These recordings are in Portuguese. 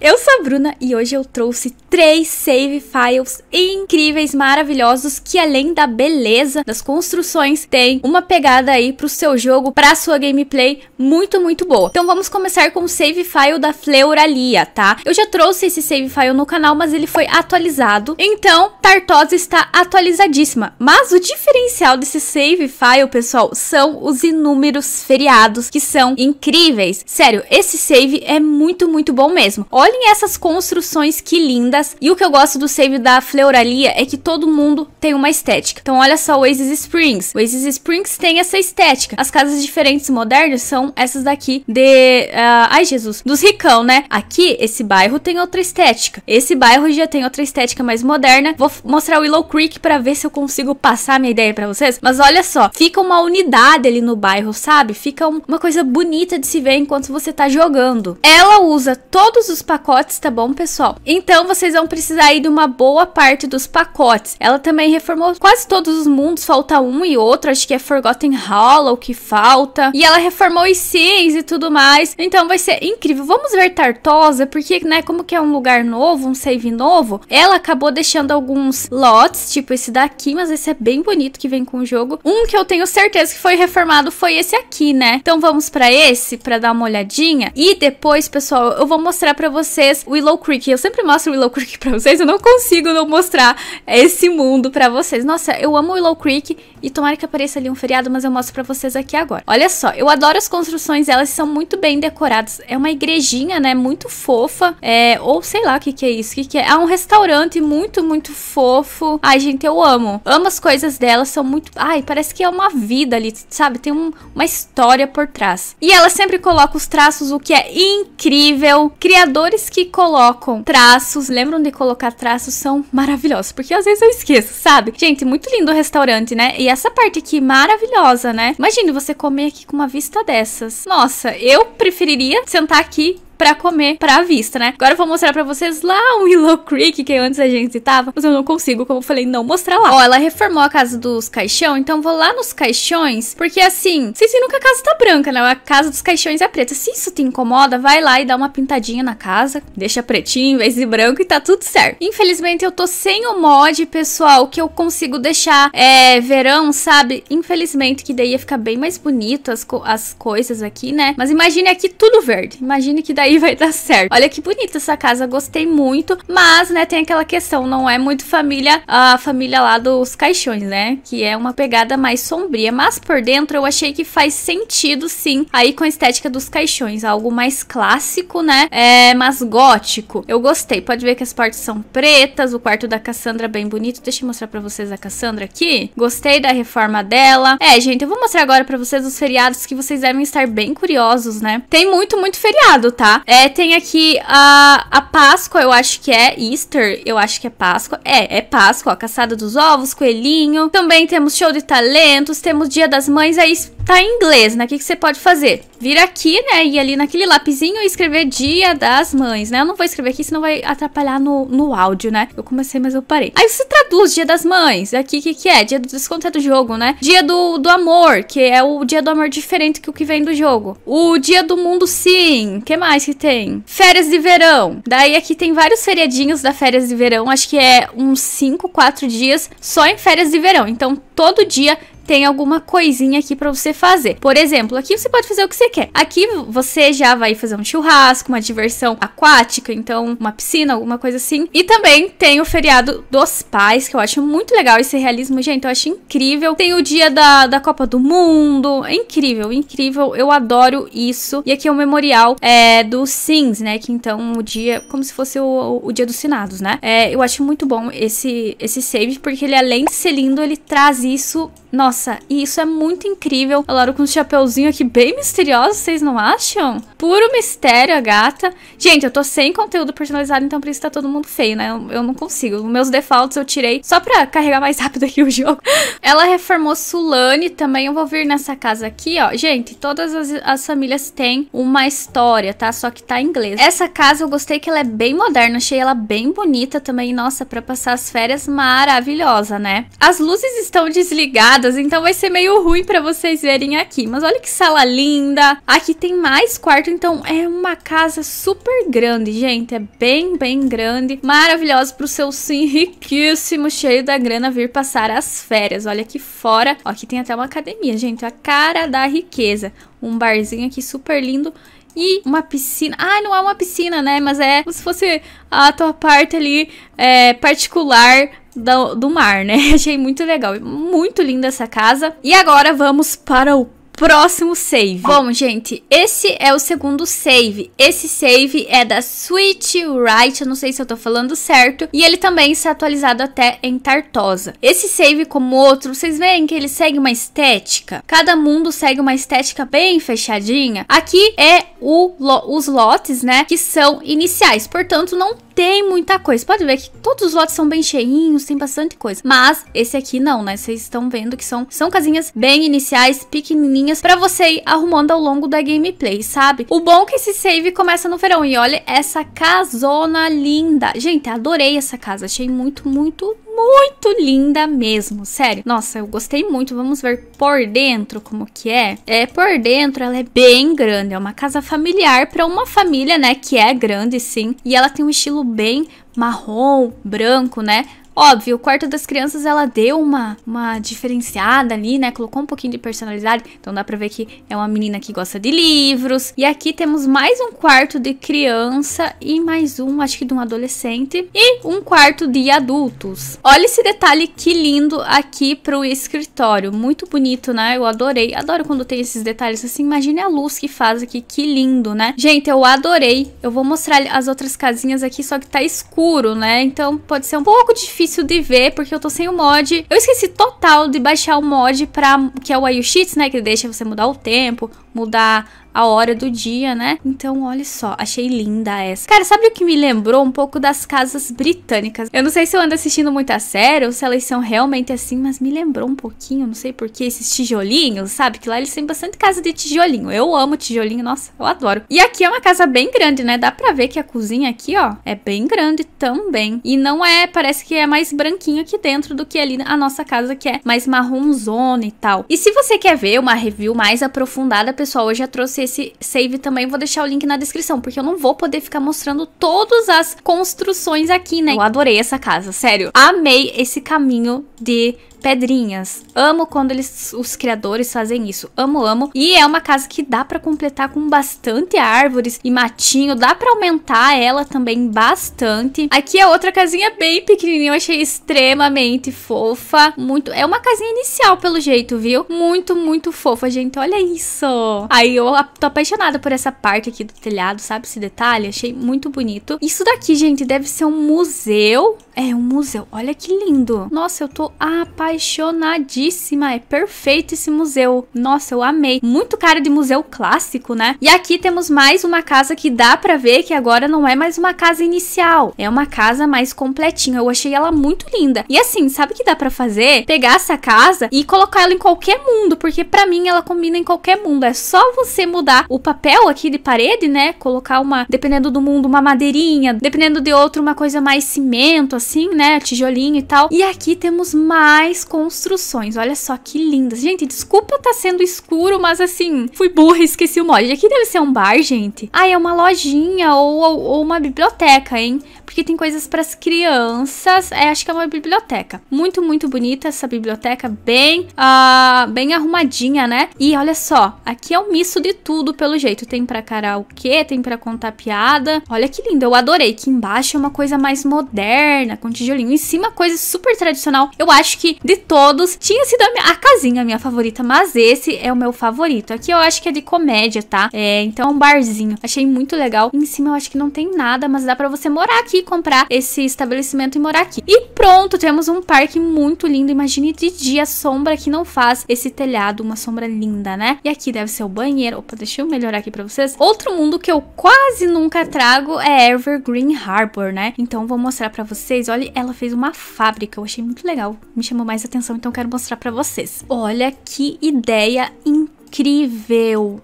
eu sou a Bruna e hoje eu trouxe três save files incríveis, maravilhosos, que além da beleza das construções, tem uma pegada aí pro seu jogo, pra sua gameplay muito, muito boa. Então vamos começar com o save file da Fleuralia, tá? Eu já trouxe esse save file no canal, mas ele foi atualizado. Então, Tartosa está atualizadíssima. Mas o diferencial desse save file, pessoal, são os inúmeros feriados, que são incríveis. Sério, esse save é muito, muito bom mesmo. Olhem essas construções que lindas. E o que eu gosto do save da Fleuralia é que todo mundo tem uma estética. Então olha só o Oasis Springs. O Oasis Springs tem essa estética. As casas diferentes modernas são essas daqui de... Uh, ai, Jesus. Dos ricão, né? Aqui, esse bairro tem outra estética. Esse bairro já tem outra estética mais moderna. Vou mostrar o Willow Creek pra ver se eu consigo passar minha ideia pra vocês. Mas olha só, fica uma unidade ali no bairro, sabe? Fica um, uma coisa bonita de se ver enquanto você tá jogando. Ela usa todos os os pacotes, tá bom, pessoal? Então vocês vão precisar aí de uma boa parte dos pacotes. Ela também reformou quase todos os mundos, falta um e outro, acho que é Forgotten Hollow que falta. E ela reformou os Sims e tudo mais, então vai ser incrível. Vamos ver Tartosa, porque, né, como que é um lugar novo, um save novo, ela acabou deixando alguns lotes, tipo esse daqui, mas esse é bem bonito que vem com o jogo. Um que eu tenho certeza que foi reformado foi esse aqui, né? Então vamos pra esse, pra dar uma olhadinha. E depois, pessoal, eu vou mostrar pra para vocês Willow Creek. Eu sempre mostro Willow Creek pra vocês, eu não consigo não mostrar esse mundo pra vocês. Nossa, eu amo Willow Creek e tomara que apareça ali um feriado, mas eu mostro pra vocês aqui agora. Olha só, eu adoro as construções, elas são muito bem decoradas. É uma igrejinha, né, muito fofa, é, ou sei lá o que que é isso, o que que é. É um restaurante muito, muito fofo. Ai, gente, eu amo. Amo as coisas dela, são muito... Ai, parece que é uma vida ali, sabe? Tem um, uma história por trás. E ela sempre coloca os traços, o que é incrível. Criador Ilustradores que colocam traços, lembram de colocar traços, são maravilhosos. Porque às vezes eu esqueço, sabe? Gente, muito lindo o restaurante, né? E essa parte aqui maravilhosa, né? Imagina você comer aqui com uma vista dessas. Nossa, eu preferiria sentar aqui pra comer pra vista, né? Agora eu vou mostrar pra vocês lá o Willow Creek, que antes é a gente tava, mas eu não consigo, como eu falei, não mostrar lá. Ó, ela reformou a casa dos caixão, então vou lá nos caixões, porque assim, vocês viram que a casa tá branca, né? A casa dos caixões é preta. Se isso te incomoda, vai lá e dá uma pintadinha na casa, deixa pretinho em vez de branco e tá tudo certo. Infelizmente eu tô sem o mod, pessoal, que eu consigo deixar é, verão, sabe? Infelizmente que daí ia ficar bem mais bonito as, co as coisas aqui, né? Mas imagine aqui tudo verde. Imagine que daí aí vai dar certo. Olha que bonita essa casa, gostei muito, mas, né, tem aquela questão, não é muito família, a família lá dos caixões, né, que é uma pegada mais sombria, mas por dentro eu achei que faz sentido, sim, aí com a estética dos caixões, algo mais clássico, né, é, mas gótico. Eu gostei, pode ver que as partes são pretas, o quarto da Cassandra bem bonito, deixa eu mostrar pra vocês a Cassandra aqui, gostei da reforma dela. É, gente, eu vou mostrar agora pra vocês os feriados que vocês devem estar bem curiosos, né, tem muito, muito feriado, tá? É, tem aqui a, a Páscoa, eu acho que é Easter, eu acho que é Páscoa. É, é Páscoa, ó, Caçada dos Ovos, Coelhinho. Também temos Show de Talentos, temos Dia das Mães, aí é tá em inglês, né? O que, que você pode fazer? Vir aqui, né? E ali naquele lapizinho e escrever Dia das Mães, né? Eu não vou escrever aqui, senão vai atrapalhar no, no áudio, né? Eu comecei, mas eu parei. Aí você traduz Dia das Mães. É aqui, o que, que é? Dia do desconto é do jogo, né? Dia do, do amor, que é o dia do amor diferente que o que vem do jogo. O dia do mundo, sim. que mais que tem? Férias de verão. Daí aqui tem vários feriadinhos da férias de verão. Acho que é uns 5, 4 dias só em férias de verão. Então, todo dia tem alguma coisinha aqui para você fazer. Por exemplo, aqui você pode fazer o que você quer. Aqui você já vai fazer um churrasco, uma diversão aquática, então uma piscina, alguma coisa assim. E também tem o feriado dos pais, que eu acho muito legal esse realismo, gente, eu acho incrível. Tem o dia da, da Copa do Mundo, é incrível, incrível, eu adoro isso. E aqui é o memorial é, dos Sims, né, que então o dia, como se fosse o, o dia dos Sinados, né. É, eu acho muito bom esse, esse save, porque ele além de ser lindo, ele traz isso nossa, e isso é muito incrível. A Laura com um chapéuzinho aqui bem misterioso, vocês não acham? Puro mistério, a gata. Gente, eu tô sem conteúdo personalizado, então por isso tá todo mundo feio, né? Eu, eu não consigo. Meus defaults eu tirei só pra carregar mais rápido aqui o jogo. Ela reformou Sulane também. Eu vou vir nessa casa aqui, ó. Gente, todas as, as famílias têm uma história, tá? Só que tá em inglês. Essa casa eu gostei que ela é bem moderna. Achei ela bem bonita também. Nossa, pra passar as férias, maravilhosa, né? As luzes estão desligadas então vai ser meio ruim para vocês verem aqui. Mas olha que sala linda. Aqui tem mais quarto, então é uma casa super grande, gente. É bem, bem grande. Maravilhosa pro seu sim riquíssimo, cheio da grana, vir passar as férias. Olha aqui fora. Ó, aqui tem até uma academia, gente. A cara da riqueza. Um barzinho aqui super lindo e uma piscina. Ah, não é uma piscina, né? Mas é como se fosse a tua parte ali é, particular do, do mar, né? Achei muito legal. Muito linda essa casa. E agora vamos para o próximo save. Bom, gente, esse é o segundo save. Esse save é da Sweet Right, eu não sei se eu tô falando certo, e ele também está atualizado até em Tartosa. Esse save, como outro, vocês veem que ele segue uma estética? Cada mundo segue uma estética bem fechadinha. Aqui é o, os lotes, né, que são iniciais, portanto não tem muita coisa. Pode ver que todos os lotes são bem cheinhos, tem bastante coisa. Mas esse aqui não, né? Vocês estão vendo que são, são casinhas bem iniciais, pequenininhas, para você ir arrumando ao longo da gameplay, sabe? O bom é que esse save começa no verão. E olha essa casona linda. Gente, adorei essa casa. Achei muito, muito, muito linda mesmo, sério. Nossa, eu gostei muito. Vamos ver por dentro como que é. É, por dentro ela é bem grande. É uma casa familiar para uma família, né, que é grande sim. E ela tem um estilo bem marrom, branco, né? Óbvio, o quarto das crianças ela deu uma, uma diferenciada ali, né? Colocou um pouquinho de personalidade. Então dá pra ver que é uma menina que gosta de livros. E aqui temos mais um quarto de criança e mais um, acho que de um adolescente. E um quarto de adultos. Olha esse detalhe que lindo aqui pro escritório. Muito bonito, né? Eu adorei. Adoro quando tem esses detalhes assim. imagina a luz que faz aqui. Que lindo, né? Gente, eu adorei. Eu vou mostrar as outras casinhas aqui, só que tá escuro, né? Então pode ser um pouco difícil difícil de ver porque eu tô sem o mod. Eu esqueci total de baixar o mod pra, que é o Ayushits, né? Que deixa você mudar o tempo, mudar a hora do dia, né? Então, olha só, achei linda essa. Cara, sabe o que me lembrou? Um pouco das casas britânicas. Eu não sei se eu ando assistindo muito a sério ou se elas são realmente assim, mas me lembrou um pouquinho, não sei porquê, esses tijolinhos, sabe? Que lá eles têm bastante casa de tijolinho. Eu amo tijolinho, nossa, eu adoro. E aqui é uma casa bem grande, né? Dá pra ver que a cozinha aqui, ó, é bem grande também. E não é, parece que é mais branquinho aqui dentro do que ali a nossa casa, que é mais marronzona e tal. E se você quer ver uma review mais aprofundada, pessoal, pessoal, hoje eu trouxe esse save também, vou deixar o link na descrição, porque eu não vou poder ficar mostrando todas as construções aqui, né? Eu adorei essa casa, sério. Amei esse caminho de pedrinhas. Amo quando eles, os criadores fazem isso. Amo, amo. E é uma casa que dá para completar com bastante árvores e matinho. Dá para aumentar ela também bastante. Aqui é outra casinha bem pequenininha. Eu achei extremamente fofa. Muito... É uma casinha inicial, pelo jeito, viu? Muito, muito fofa, gente. Olha isso. Aí eu tô apaixonada por essa parte aqui do telhado, sabe? Esse detalhe. Achei muito bonito. Isso daqui, gente, deve ser um museu. É, um museu. Olha que lindo. Nossa, eu tô apaixonada apaixonadíssima. É perfeito esse museu. Nossa, eu amei. Muito cara de museu clássico, né? E aqui temos mais uma casa que dá pra ver que agora não é mais uma casa inicial. É uma casa mais completinha. Eu achei ela muito linda. E assim, sabe o que dá pra fazer? Pegar essa casa e colocar ela em qualquer mundo, porque pra mim ela combina em qualquer mundo. É só você mudar o papel aqui de parede, né? Colocar uma, dependendo do mundo, uma madeirinha, dependendo de outro, uma coisa mais cimento, assim, né? Tijolinho e tal. E aqui temos mais mais construções. Olha só que lindas. Gente, desculpa estar tá sendo escuro, mas assim, fui burra e esqueci o mod. Aqui deve ser um bar, gente. Ah, é uma lojinha ou, ou, ou uma biblioteca, hein? Porque tem coisas para as crianças. É, acho que é uma biblioteca. Muito, muito bonita essa biblioteca. Bem, uh, bem arrumadinha, né? E olha só, aqui é um misto de tudo, pelo jeito. Tem para karaokê, tem para contar piada. Olha que lindo, eu adorei. Aqui embaixo é uma coisa mais moderna, com tijolinho. Em cima, coisa super tradicional. Eu acho que de todos, tinha sido a, minha, a casinha minha favorita, mas esse é o meu favorito. Aqui eu acho que é de comédia, tá? É, então é um barzinho. Achei muito legal. Em cima eu acho que não tem nada, mas dá pra você morar aqui, comprar esse estabelecimento e morar aqui. E pronto, temos um parque muito lindo. Imagine de dia a sombra que não faz esse telhado, uma sombra linda, né? E aqui deve ser o banheiro. Opa, deixa eu melhorar aqui pra vocês. Outro mundo que eu quase nunca trago é Evergreen Harbor, né? Então vou mostrar pra vocês. Olha, ela fez uma fábrica. Eu achei muito legal. Me chamou mais mais atenção, então quero mostrar pra vocês. Olha que ideia incrível!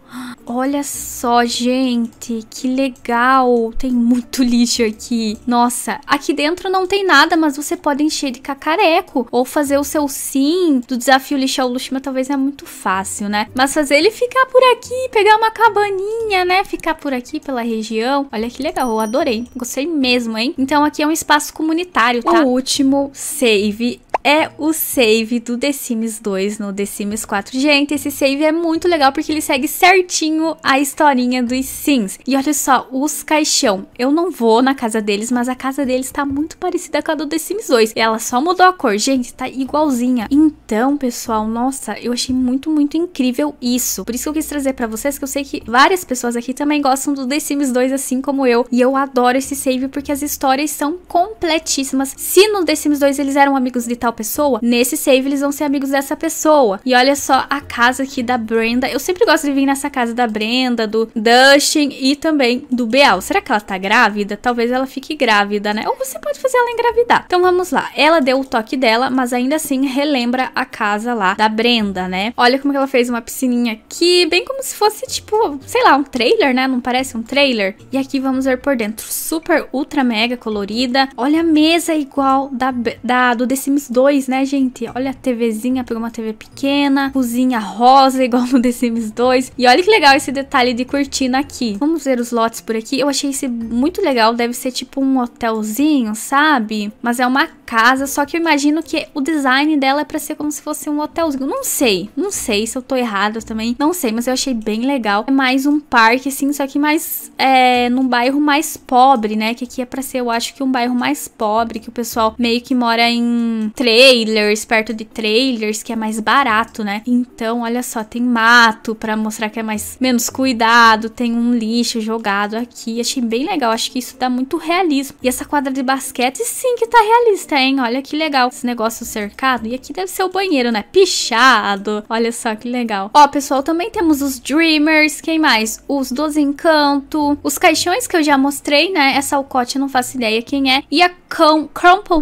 Olha só, gente, que legal! Tem muito lixo aqui. Nossa, aqui dentro não tem nada, mas você pode encher de cacareco ou fazer o seu sim do desafio lixar o Lushima talvez é muito fácil, né? Mas fazer ele ficar por aqui, pegar uma cabaninha, né? Ficar por aqui pela região. Olha que legal, eu adorei. Gostei mesmo, hein? Então aqui é um espaço comunitário, tá? O último save é o save do The Sims 2 no The Sims 4. Gente, esse save é muito legal porque ele segue certinho a historinha dos Sims. E olha só, os caixão. Eu não vou na casa deles, mas a casa deles tá muito parecida com a do The Sims 2. E ela só mudou a cor. Gente, tá igualzinha. Então, pessoal, nossa, eu achei muito, muito incrível isso. Por isso que eu quis trazer pra vocês, que eu sei que várias pessoas aqui também gostam do The Sims 2, assim como eu. E eu adoro esse save porque as histórias são completíssimas. Se no The Sims 2 eles eram amigos de tal pessoa, nesse save eles vão ser amigos dessa pessoa. E olha só a casa aqui da Brenda. Eu sempre gosto de vir nessa casa da Brenda, do Dustin e também do Beal. Será que ela tá grávida? Talvez ela fique grávida, né? Ou você pode fazer ela engravidar. Então vamos lá. Ela deu o toque dela, mas ainda assim relembra a casa lá da Brenda, né? Olha como que ela fez uma piscininha aqui, bem como se fosse tipo, sei lá, um trailer, né? Não parece um trailer? E aqui vamos ver por dentro. Super, ultra, mega colorida. Olha a mesa igual da, da do The Sims 2. 2, né, gente? Olha a TVzinha, pegou uma TV pequena, cozinha rosa, igual no The Sims 2. E olha que legal esse detalhe de cortina aqui. Vamos ver os lotes por aqui. Eu achei esse muito legal, deve ser tipo um hotelzinho, sabe? Mas é uma casa, só que eu imagino que o design dela é pra ser como se fosse um hotelzinho. Não sei, não sei se eu tô errada também, não sei, mas eu achei bem legal. É mais um parque, assim, só que mais é, num bairro mais pobre, né? Que aqui é pra ser, eu acho que um bairro mais pobre, que o pessoal meio que mora em trailers, perto de trailers, que é mais barato, né? Então, olha só, tem mato para mostrar que é mais menos cuidado, tem um lixo jogado aqui. Achei bem legal, acho que isso dá muito realismo. E essa quadra de basquete sim que tá realista, hein? Olha que legal esse negócio cercado. E aqui deve ser o banheiro, né? Pichado. Olha só que legal. Ó, pessoal, também temos os Dreamers, quem mais? Os dos Encanto, os caixões que eu já mostrei, né? Essa Alcote não faço ideia quem é. E a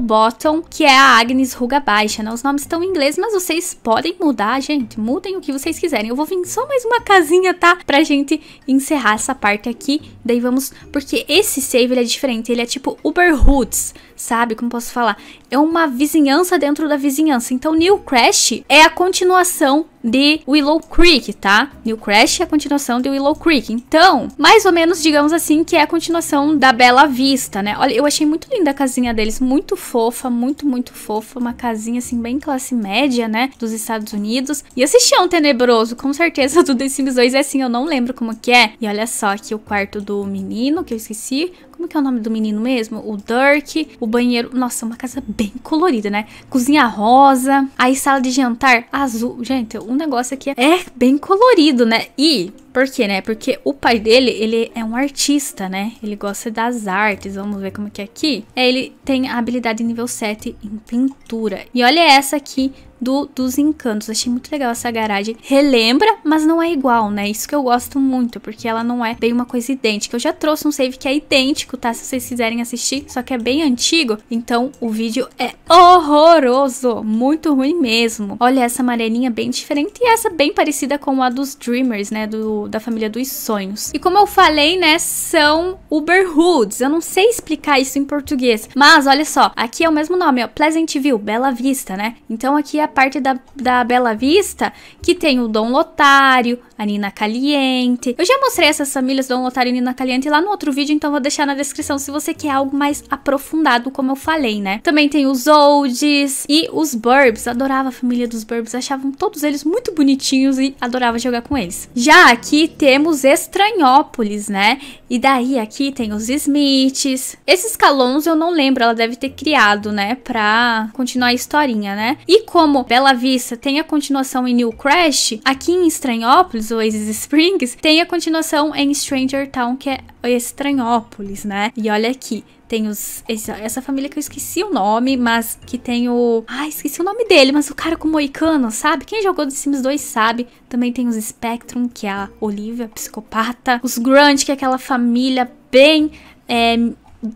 Bottom, que é a Agnes ruga baixa, né? Os nomes estão em inglês, mas vocês podem mudar, gente. Mudem o que vocês quiserem. Eu vou vir só mais uma casinha, tá? Pra gente encerrar essa parte aqui. Daí vamos... Porque esse save, ele é diferente. Ele é tipo Uber Roots sabe? Como posso falar? É uma vizinhança dentro da vizinhança. Então, New Crash é a continuação de Willow Creek, tá? New Crash é a continuação de Willow Creek. Então, mais ou menos, digamos assim, que é a continuação da Bela Vista, né? Olha, eu achei muito linda a casinha deles, muito fofa, muito, muito fofa. Uma casinha, assim, bem classe média, né? Dos Estados Unidos. E esse chão tenebroso, com certeza, do The Sims 2 é assim, eu não lembro como que é. E olha só aqui o quarto do menino, que eu esqueci. Como que é o nome do menino mesmo? O Dirk. O banheiro. Nossa, é uma casa bem colorida, né? Cozinha rosa. Aí sala de jantar azul. Gente, o negócio aqui é bem colorido, né? E por quê, né? Porque o pai dele, ele é um artista, né? Ele gosta das artes. Vamos ver como que é aqui. É, ele tem a habilidade nível 7 em pintura. E olha essa aqui do, dos encantos. Achei muito legal essa garagem. Relembra, mas não é igual, né? Isso que eu gosto muito, porque ela não é bem uma coisa idêntica. Eu já trouxe um save que é idêntico, tá? Se vocês quiserem assistir, só que é bem antigo. Então o vídeo é horroroso, muito ruim mesmo. Olha essa amarelinha bem diferente e essa bem parecida com a dos Dreamers, né? Do, da família dos sonhos. E como eu falei, né? São Uber Hoods. Eu não sei explicar isso em português, mas olha só. Aqui é o mesmo nome, ó. Pleasant View, Bela Vista, né? Então aqui é a parte da, da Bela Vista que tem o Dom Lotário, a Nina Caliente. Eu já mostrei essas famílias do Lotário Nina Caliente lá no outro vídeo, então vou deixar na descrição se você quer algo mais aprofundado, como eu falei, né? Também tem os Olds e os Burbs. Adorava a família dos Burbs, achavam todos eles muito bonitinhos e adorava jogar com eles. Já aqui temos Estranhópolis, né? E daí aqui tem os Smiths. Esses calons eu não lembro, ela deve ter criado, né? Pra continuar a historinha, né? E como Bela Vista tem a continuação em New Crash, aqui em Estranhópolis o Oasis Springs, tem a continuação em Stranger Town, que é Estranhópolis, né? E olha aqui, tem os. Essa família que eu esqueci o nome, mas que tem o. Ai, esqueci o nome dele, mas o cara com o moicano, sabe? Quem jogou The Sims 2 sabe. Também tem os Spectrum, que é a Olivia, a psicopata. Os Grunt que é aquela família bem. É,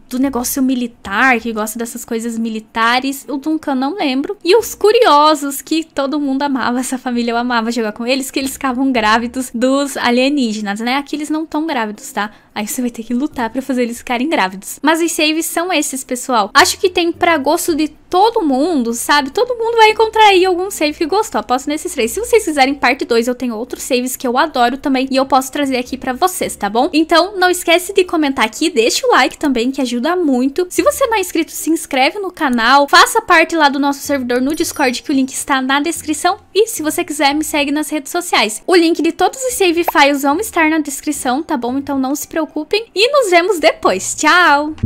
do negócio militar, que gosta dessas coisas militares. O Duncan não lembro. E os curiosos, que todo mundo amava, essa família eu amava jogar com eles, que eles ficavam grávidos dos alienígenas, né? Aqui eles não tão grávidos, tá? Aí você vai ter que lutar para fazer eles ficarem grávidos. Mas os saves são esses, pessoal. Acho que tem pra gosto de todo mundo, sabe? Todo mundo vai encontrar aí algum save que gostou. Aposto nesses três. Se vocês quiserem parte 2, eu tenho outros saves que eu adoro também e eu posso trazer aqui para vocês, tá bom? Então, não esquece de comentar aqui, deixa o like também, que ajuda muito. Se você não é inscrito, se inscreve no canal, faça parte lá do nosso servidor no Discord, que o link está na descrição. E se você quiser, me segue nas redes sociais. O link de todos os save files vão estar na descrição, tá bom? Então não se preocupe preocupem. E nos vemos depois. Tchau!